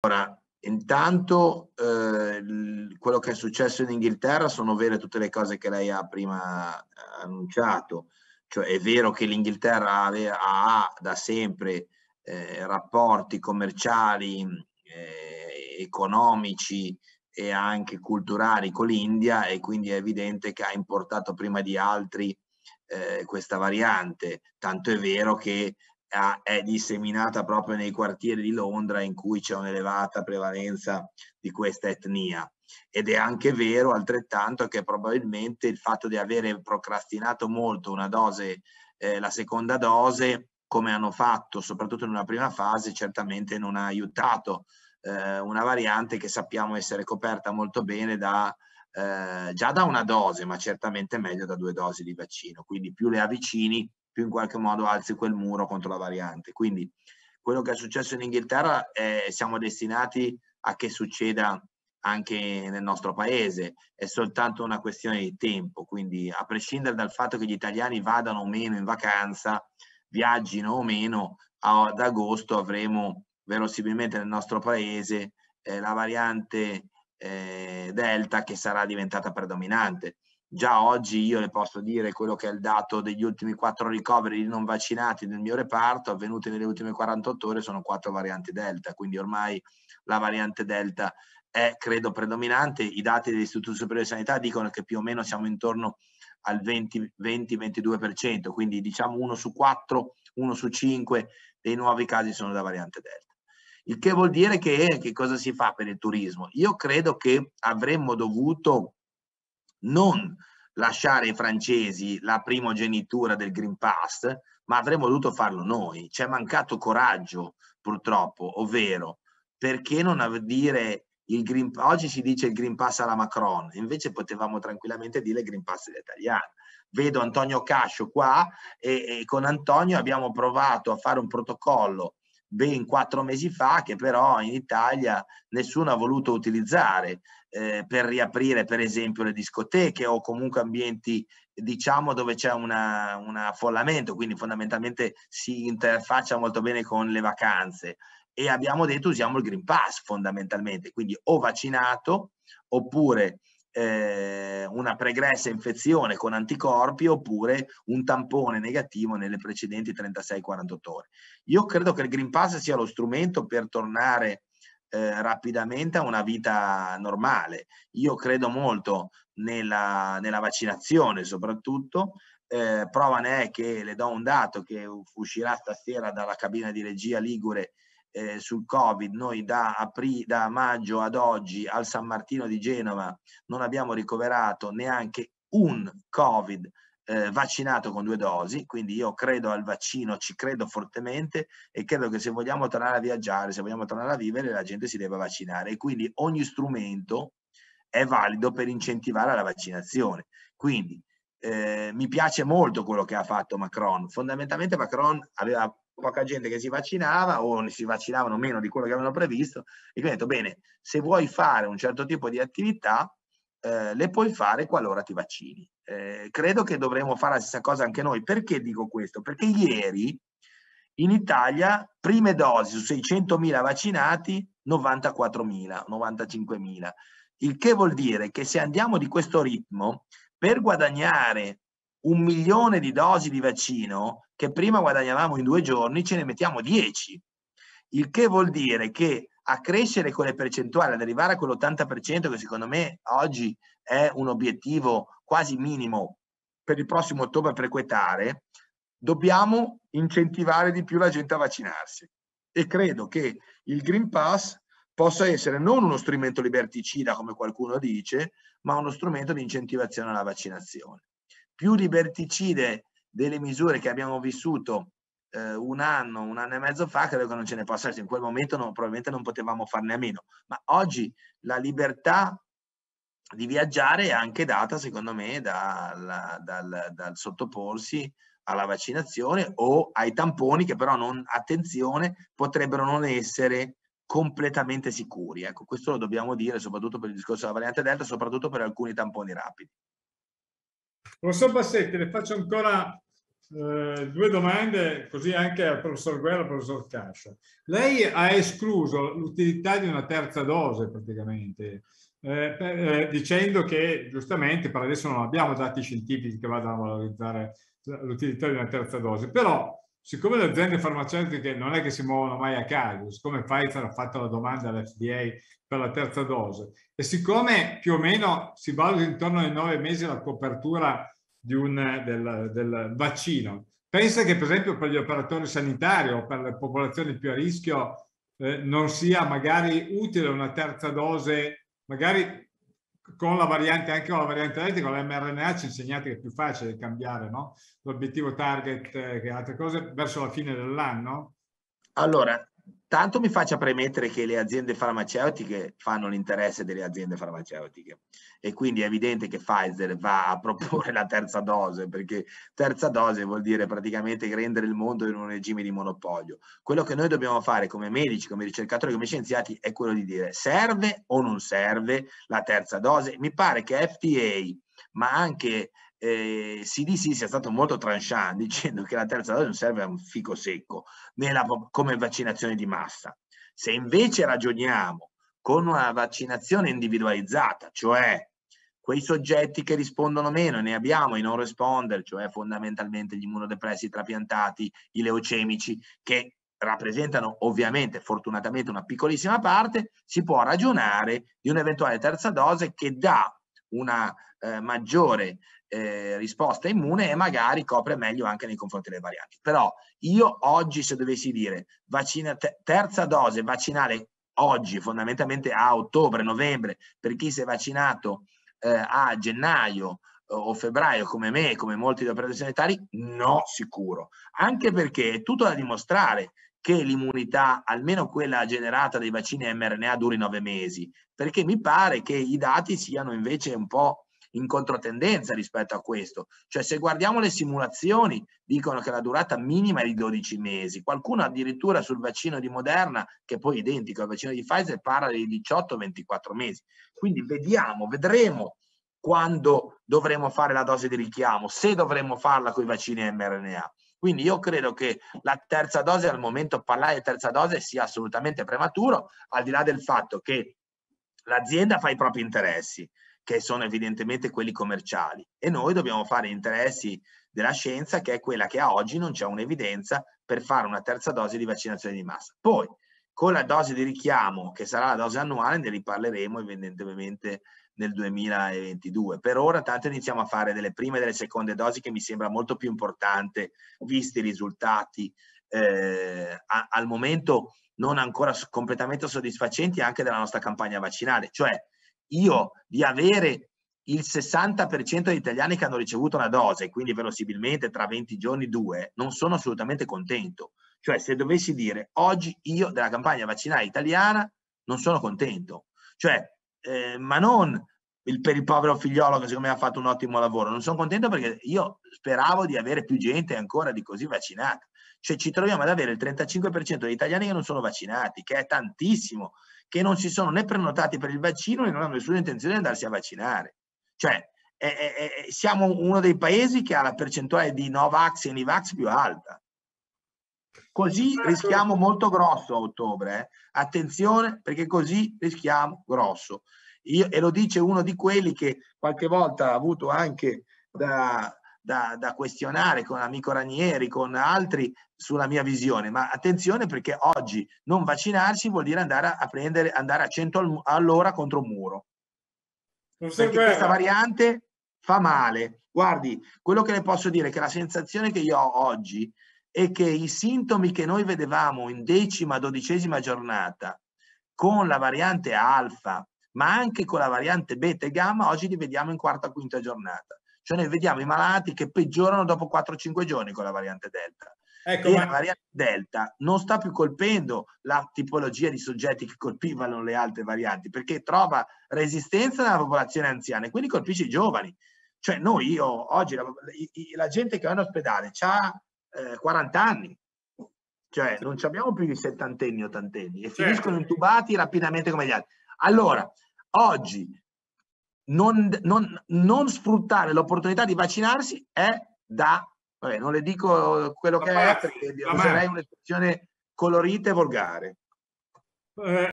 Allora, intanto eh, quello che è successo in Inghilterra sono vere tutte le cose che lei ha prima eh, annunciato, cioè è vero che l'Inghilterra ha, da sempre eh, rapporti commerciali, eh, economici e anche culturali con l'India e quindi è evidente che ha importato prima di altri eh, questa variante, tanto è vero che è disseminata proprio nei quartieri di Londra in cui c'è un'elevata prevalenza di questa etnia. Ed è anche vero altrettanto che probabilmente il fatto di avere procrastinato molto una dose, eh, la seconda dose, come hanno fatto soprattutto in una prima fase, certamente non ha aiutato eh, una variante che sappiamo essere coperta molto bene da, eh, già da una dose, ma certamente meglio da due dosi di vaccino. Quindi più le avvicini, più in qualche modo alzi quel muro contro la variante. Quindi quello che è successo in Inghilterra eh, siamo destinati a che succeda anche nel nostro paese, è soltanto una questione di tempo, quindi a prescindere dal fatto che gli italiani vadano o meno in vacanza, viaggino o meno, ad agosto avremo verosimilmente nel nostro paese eh, la variante eh, delta che sarà diventata predominante. Già oggi io le posso dire quello che è il dato degli ultimi quattro ricoveri non vaccinati nel mio reparto avvenuti nelle ultime 48 ore sono quattro varianti delta, quindi ormai la variante delta è credo predominante, i dati dell'Istituto Superiore di Sanità dicono che più o meno siamo intorno al 20-22%, quindi diciamo uno su quattro, uno su cinque dei nuovi casi sono da variante delta. Il che vuol dire che, che cosa si fa per il turismo? Io credo che avremmo dovuto non lasciare ai francesi la primogenitura del Green Pass, ma avremmo dovuto farlo noi. C'è mancato coraggio, purtroppo, ovvero perché non dire il Green Pass, oggi si dice il Green Pass alla Macron, invece potevamo tranquillamente dire il Green Pass agli italiani. Vedo Antonio Cascio qua e, e con Antonio abbiamo provato a fare un protocollo ben quattro mesi fa che però in Italia nessuno ha voluto utilizzare eh, per riaprire per esempio le discoteche o comunque ambienti diciamo dove c'è un affollamento, quindi fondamentalmente si interfaccia molto bene con le vacanze e abbiamo detto usiamo il Green Pass fondamentalmente, quindi o vaccinato oppure eh, una pregressa infezione con anticorpi oppure un tampone negativo nelle precedenti 36-48 ore. Io credo che il Green Pass sia lo strumento per tornare eh, rapidamente a una vita normale. Io credo molto nella, nella vaccinazione soprattutto, eh, prova ne è che le do un dato che uscirà stasera dalla cabina di regia Ligure eh, sul Covid, noi da, apri, da maggio ad oggi al San Martino di Genova non abbiamo ricoverato neanche un Covid eh, vaccinato con due dosi, quindi io credo al vaccino, ci credo fortemente e credo che se vogliamo tornare a viaggiare, se vogliamo tornare a vivere, la gente si deve vaccinare e quindi ogni strumento è valido per incentivare la vaccinazione. Quindi eh, mi piace molto quello che ha fatto Macron. Fondamentalmente Macron aveva poca gente che si vaccinava o si vaccinavano meno di quello che avevano previsto e quindi ha detto bene, se vuoi fare un certo tipo di attività eh, le puoi fare qualora ti vaccini. Eh, credo che dovremmo fare la stessa cosa anche noi. Perché dico questo? Perché ieri in Italia prime dosi su 600.000 vaccinati, 94.000, 95.000. Il che vuol dire che se andiamo di questo ritmo, per guadagnare un milione di dosi di vaccino, che prima guadagnavamo in due giorni, ce ne mettiamo 10. Il che vuol dire che a crescere con le percentuali, ad arrivare a quell'80% che secondo me oggi è un obiettivo quasi minimo per il prossimo ottobre prequetare, dobbiamo incentivare di più la gente a vaccinarsi. E credo che il Green Pass possa essere non uno strumento liberticida, come qualcuno dice, ma uno strumento di incentivazione alla vaccinazione. Più liberticide delle misure che abbiamo vissuto eh, un anno, un anno e mezzo fa, credo che non ce ne possa essere. In quel momento non, probabilmente non potevamo farne a meno, ma oggi la libertà di viaggiare è anche data, secondo me, dal, dal, dal, sottoporsi alla vaccinazione o ai tamponi che però, non, attenzione, potrebbero non essere completamente sicuri. Ecco, questo lo dobbiamo dire soprattutto per il discorso della variante Delta, soprattutto per alcuni tamponi rapidi. Professor Bassetti, le faccio ancora eh, due domande, così anche al professor Guerra e al professor Cascia. Lei ha escluso l'utilità di una terza dose praticamente eh, eh, dicendo che giustamente per adesso non abbiamo dati scientifici che vadano a valorizzare l'utilità di una terza dose, però siccome le aziende farmaceutiche non è che si muovono mai a caso, siccome Pfizer ha fatto la domanda all'FDA per la terza dose e siccome più o meno si valuta intorno ai nove mesi la copertura un, del, del vaccino, pensa che per esempio per gli operatori sanitari o per le popolazioni più a rischio eh, non sia magari utile una terza dose magari con la variante, anche con la variante elettrica, con l'mRNA ci insegnate che è più facile cambiare no? l'obiettivo target eh, che altre cose verso la fine dell'anno? Allora, tanto mi faccia premettere che le aziende farmaceutiche fanno l'interesse delle aziende farmaceutiche e quindi è evidente che Pfizer va a proporre la terza dose perché terza dose vuol dire praticamente rendere il mondo in un regime di monopolio. Quello che noi dobbiamo fare come medici, come ricercatori, come scienziati è quello di dire serve o non serve la terza dose. Mi pare che FDA ma anche eh, CDC sia stato molto tranchant dicendo che la terza dose non serve a un fico secco nella, come vaccinazione di massa. Se invece ragioniamo con una vaccinazione individualizzata, cioè quei soggetti che rispondono meno, ne abbiamo i non responder, cioè fondamentalmente gli immunodepressi trapiantati, i leucemici, che rappresentano ovviamente fortunatamente una piccolissima parte, si può ragionare di un'eventuale terza dose che dà una eh, maggiore eh, risposta immune e magari copre meglio anche nei confronti delle varianti. Però io oggi se dovessi dire vaccina, terza dose vaccinale oggi, fondamentalmente a ottobre, novembre, per chi si è vaccinato eh, a gennaio eh, o febbraio come me, come molti di operatori sanitari, no sicuro. Anche perché è tutto da dimostrare che l'immunità, almeno quella generata dai vaccini mRNA, duri nove mesi, perché mi pare che i dati siano invece un po' in controtendenza rispetto a questo. Cioè se guardiamo le simulazioni dicono che la durata minima è di 12 mesi, qualcuno addirittura sul vaccino di Moderna, che poi è identico al vaccino di Pfizer, parla di 18-24 mesi. Quindi vediamo, vedremo quando dovremo fare la dose di richiamo, se dovremo farla con i vaccini mRNA. Quindi io credo che la terza dose, al momento parlare di terza dose sia assolutamente prematuro, al di là del fatto che l'azienda fa i propri interessi, che sono evidentemente quelli commerciali, e noi dobbiamo fare interessi della scienza, che è quella che a oggi non c'è un'evidenza per fare una terza dose di vaccinazione di massa. Poi, con la dose di richiamo, che sarà la dose annuale, ne riparleremo evidentemente nel 2022. Per ora tanto iniziamo a fare delle prime e delle seconde dosi che mi sembra molto più importante, visti i risultati eh, a, al momento non ancora completamente soddisfacenti anche della nostra campagna vaccinale. Cioè io di avere il 60% degli italiani che hanno ricevuto una dose, quindi verosimilmente tra 20 giorni due, non sono assolutamente contento. Cioè se dovessi dire oggi io della campagna vaccinale italiana non sono contento. Cioè eh, ma non il, per il povero figliolo che secondo me ha fatto un ottimo lavoro. Non sono contento perché io speravo di avere più gente ancora di così vaccinata. Cioè ci troviamo ad avere il 35% degli italiani che non sono vaccinati, che è tantissimo, che non si sono né prenotati per il vaccino e non hanno nessuna intenzione di andarsi a vaccinare. Cioè è, è, è, siamo uno dei paesi che ha la percentuale di no-vax e Nivax più alta. Così rischiamo molto grosso a ottobre, eh? attenzione perché così rischiamo grosso. Io, e lo dice uno di quelli che qualche volta ha avuto anche da, da, da questionare con l'amico Ranieri, con altri sulla mia visione, ma attenzione perché oggi non vaccinarsi vuol dire andare a, prendere, andare a 100 all'ora contro un muro. Perché questa variante fa male. Guardi, quello che le posso dire è che la sensazione che io ho oggi è che i sintomi che noi vedevamo in decima, dodicesima giornata con la variante alfa, ma anche con la variante beta e gamma, oggi li vediamo in quarta, quinta giornata. Cioè noi vediamo i malati che peggiorano dopo 4-5 giorni con la variante delta. Ecco, ma... la variante delta non sta più colpendo la tipologia di soggetti che colpivano le altre varianti, perché trova resistenza nella popolazione anziana e quindi colpisce i giovani. Cioè noi, io oggi, la, la gente che va in ospedale ha eh, 40 anni, cioè non abbiamo più i settantenni, ottantenni e finiscono certo. intubati rapidamente come gli altri. Allora, oggi non, non, non sfruttare l'opportunità di vaccinarsi è da, vabbè, non le dico quello che è, perché userei un'espressione colorita e volgare. Eh.